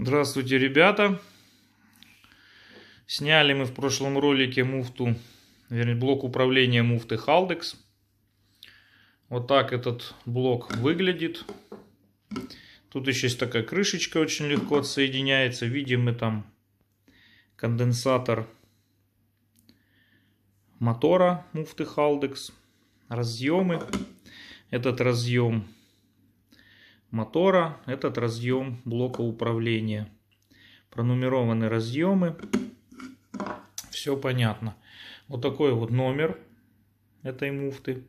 Здравствуйте, ребята! Сняли мы в прошлом ролике муфту, вернее, блок управления муфты Haldex. Вот так этот блок выглядит. Тут еще есть такая крышечка, очень легко отсоединяется. Видим мы там конденсатор мотора муфты Haldex, разъемы. Этот разъем мотора этот разъем блока управления. Пронумерованы разъемы. Все понятно. Вот такой вот номер этой муфты,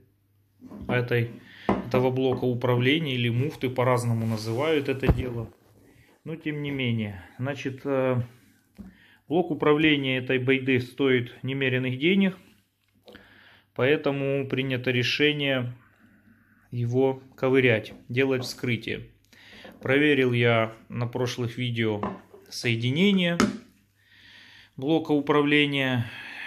этой, этого блока управления или муфты, по-разному называют это дело. Но тем не менее. Значит, э, блок управления этой байды стоит немеренных денег. Поэтому принято решение его ковырять, делать вскрытие. Проверил я на прошлых видео соединение блока управления.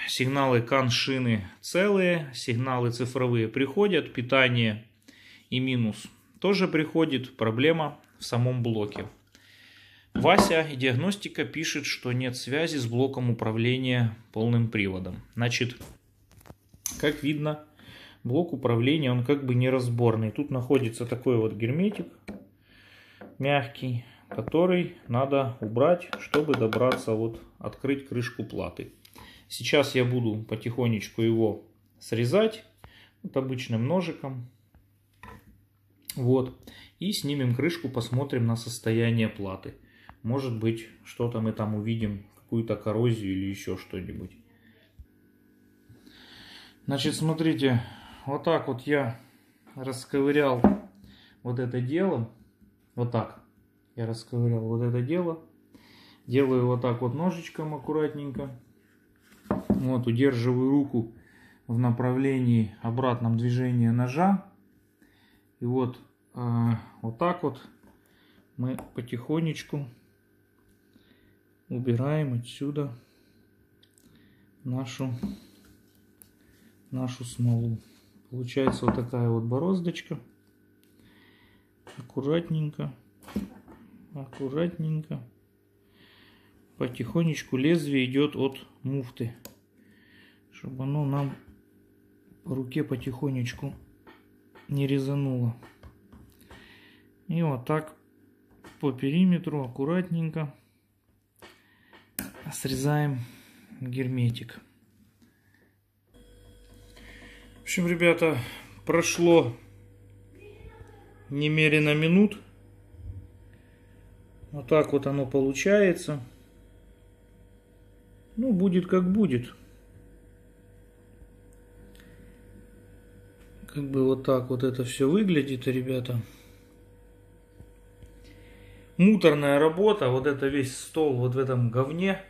Сигналы кан шины целые, сигналы цифровые приходят, питание и минус тоже приходит, проблема в самом блоке. Вася и диагностика пишет, что нет связи с блоком управления полным приводом. Значит, как видно, блок управления, он как бы неразборный. Тут находится такой вот герметик мягкий, который надо убрать, чтобы добраться, вот открыть крышку платы. Сейчас я буду потихонечку его срезать вот обычным ножиком. Вот. И снимем крышку, посмотрим на состояние платы. Может быть, что-то мы там увидим, какую-то коррозию или еще что-нибудь. Значит, смотрите, вот так вот я расковырял вот это дело. Вот так я расковырял вот это дело. Делаю вот так вот ножичком аккуратненько. Вот, удерживаю руку в направлении обратном движения ножа. И вот, э, вот так вот мы потихонечку убираем отсюда нашу, нашу смолу. Получается вот такая вот бороздочка. Аккуратненько. Аккуратненько. Потихонечку лезвие идет от муфты. Чтобы оно нам по руке потихонечку не резануло. И вот так по периметру аккуратненько срезаем герметик. В общем, ребята, прошло немерено минут. Вот так вот оно получается. Ну, будет как будет. Как бы вот так вот это все выглядит, ребята. Муторная работа, вот это весь стол вот в этом говне.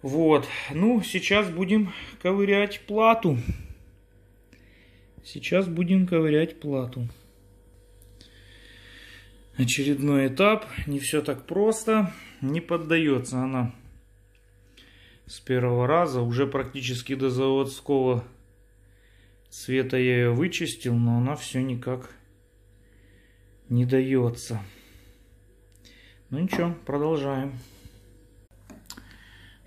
Вот, ну, сейчас будем ковырять плату. Сейчас будем ковырять плату. Очередной этап. Не все так просто. Не поддается она с первого раза. Уже практически до заводского цвета я ее вычистил, но она все никак не дается. Ну ничего, продолжаем.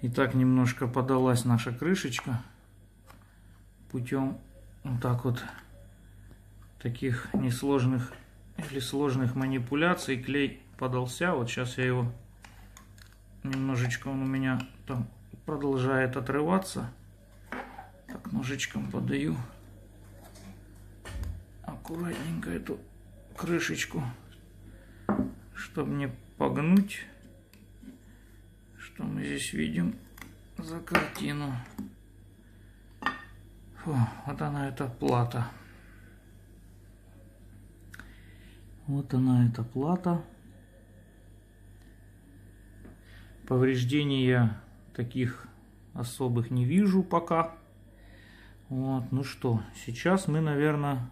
Итак, немножко подалась наша крышечка путем вот так вот таких несложных или сложных манипуляций клей подался. Вот сейчас я его немножечко, он у меня там продолжает отрываться. Так, ножичком подаю. Аккуратненько эту крышечку, чтобы не погнуть. Что мы здесь видим за картину? Фу, вот она эта плата. Вот она эта плата. Повреждений я таких особых не вижу пока. Вот, ну что, сейчас мы, наверное,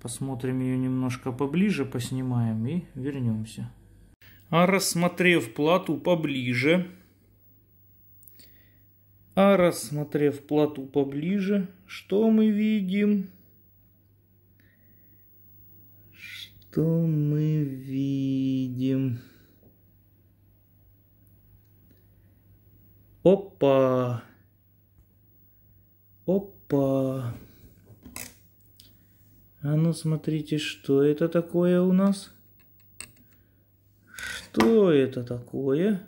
посмотрим ее немножко поближе, поснимаем и вернемся. А рассмотрев плату поближе, а рассмотрев плату поближе, что мы видим? Что мы видим? Опа! Опа! А ну смотрите, что это такое у нас? Что это такое?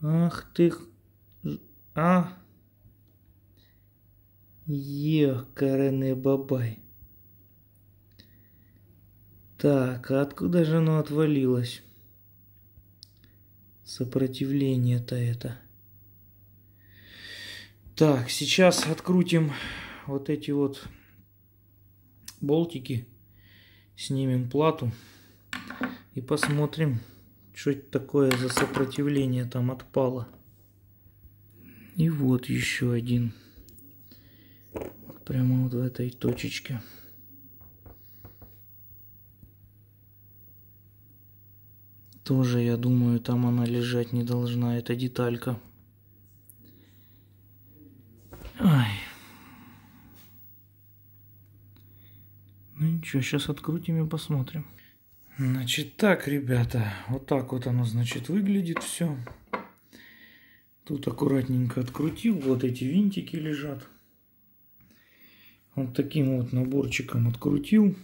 Ах ты а? Ех, Кареный Бабай. Так, а откуда же оно отвалилось? Сопротивление-то это. Так, сейчас открутим вот эти вот болтики. Снимем плату. И посмотрим, что это такое за сопротивление там отпало. И вот еще один. Прямо вот в этой точечке. Тоже, я думаю, там она лежать не должна, эта деталька. Ай. Ну ничего, сейчас открутим и посмотрим. Значит так, ребята, вот так вот оно, значит, выглядит все. Тут аккуратненько открутил, вот эти винтики лежат. Вот таким вот наборчиком открутил.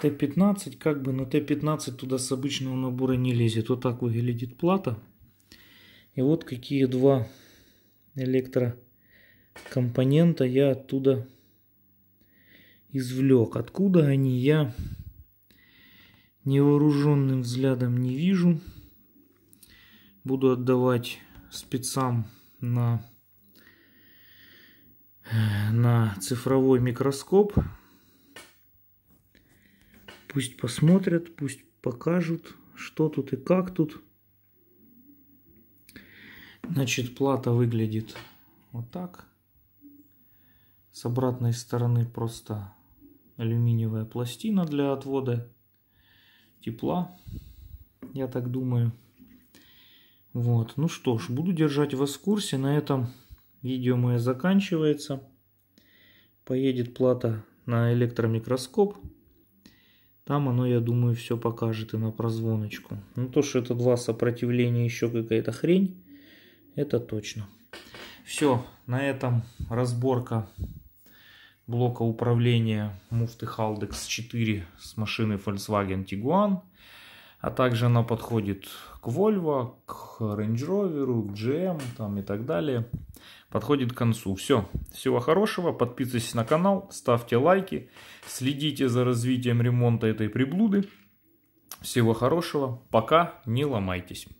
Т-15 как бы, на Т-15 туда с обычного набора не лезет. Вот так выглядит плата. И вот какие два электрокомпонента я оттуда извлек. Откуда они я невооруженным взглядом не вижу буду отдавать спецам на, на цифровой микроскоп. Пусть посмотрят, пусть покажут, что тут и как тут. Значит, плата выглядит вот так. С обратной стороны просто алюминиевая пластина для отвода тепла, я так думаю. Вот, ну что ж, буду держать вас в курсе. На этом видео мое заканчивается. Поедет плата на электромикроскоп. Там оно, я думаю, все покажет и на прозвоночку. Ну то, что это два сопротивления, еще какая-то хрень, это точно. Все, на этом разборка блока управления муфты Haldex 4 с машины Volkswagen Tiguan. А также она подходит к Volvo, к Range Rover, к GM там, и так далее. Подходит к концу. Все. Всего хорошего. Подписывайтесь на канал, ставьте лайки, следите за развитием ремонта этой приблуды. Всего хорошего. Пока. Не ломайтесь.